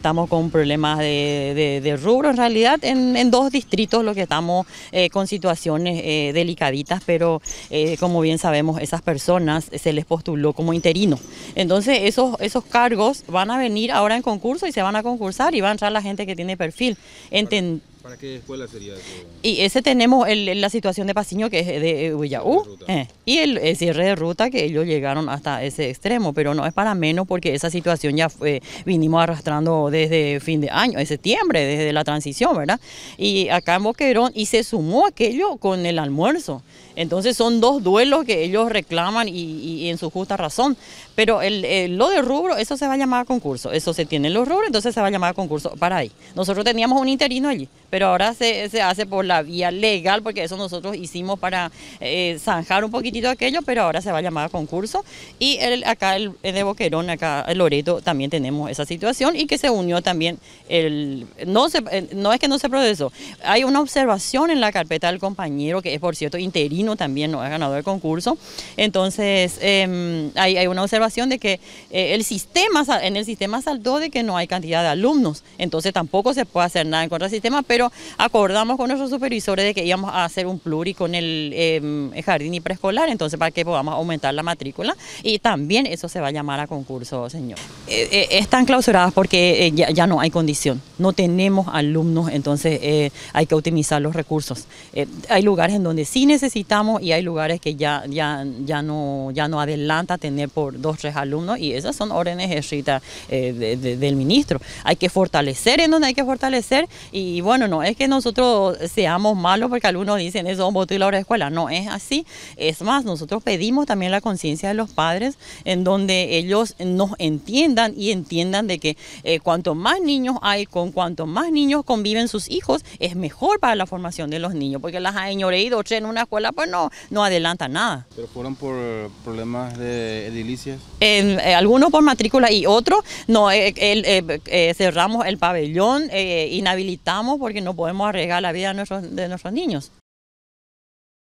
Estamos con problemas de, rubro en realidad en, dos distritos lo que estamos eh, con situaciones eh, delicaditas, pero eh, como bien sabemos esas personas eh, se les postuló como interino. Entonces esos, esos cargos van a venir ahora en concurso y se van a concursar y va a entrar la gente que tiene perfil. Enten, ¿Para qué escuela sería Y ese tenemos la situación de Pasiño, que es de Huillaú, eh, y el, cierre de ruta, que ellos llegaron hasta ese extremo, pero no es para menos porque esa situación ya fue, vinimos arrastrando desde fin de año, en septiembre, desde la transición, ¿verdad? Y acá en Boquerón, y se sumó aquello con el almuerzo. Entonces son dos duelos que ellos reclaman y, en su justa razón. Pero el, lo de rubro, eso se va a llamar concurso. Eso se tiene en los rubros, entonces se va a llamar concurso para ahí. Nosotros teníamos un interino allí pero ahora se, hace por la vía legal, porque eso nosotros hicimos para eh, zanjar un poquitito aquello, pero ahora se va a llamar a concurso. Y acá el, de Boquerón, acá el Loreto, también tenemos esa situación y que se unió también el... No, se, eh, no es que no se procesó, hay una observación en la carpeta del compañero, que es por cierto interino también, no ha ganado el concurso. Entonces, em, hay, una observación de que eh, el sistema, en el sistema saltó de que no hay cantidad de alumnos, entonces tampoco se puede hacer nada en contra del sistema, pero pero acordamos con nuestros supervisores de que íbamos a hacer un pluri con em, el jardín y preescolar, entonces para que podamos aumentar la matrícula y también eso se va a llamar a concurso, señor. Eh, eh, están clausuradas porque eh, ya, no hay condición, no tenemos alumnos, entonces hay que optimizar los recursos. hay lugares en donde sí necesitamos y hay lugares que ya, ya, ya, no, ya no adelanta tener por dos, tres alumnos y esas son órdenes escritas del ministro. Hay que fortalecer en donde hay que fortalecer y bueno, no es que nosotros seamos malos porque algunos dicen eso, voto y la hora de escuela. No es así. Es más, nosotros pedimos también la conciencia de los padres en donde ellos nos entiendan y entiendan de que eh, cuanto más niños hay, con cuanto más niños conviven sus hijos, es mejor para la formación de los niños, porque las añoreidos en una escuela, pues no, no adelanta nada. ¿Pero fueron por problemas de edilicias? Eh, algunos por matrícula y otros, no, eh, cerramos el pabellón, inhabilitamos porque no podemos arriesgar la vida nuestros, de nuestros niños.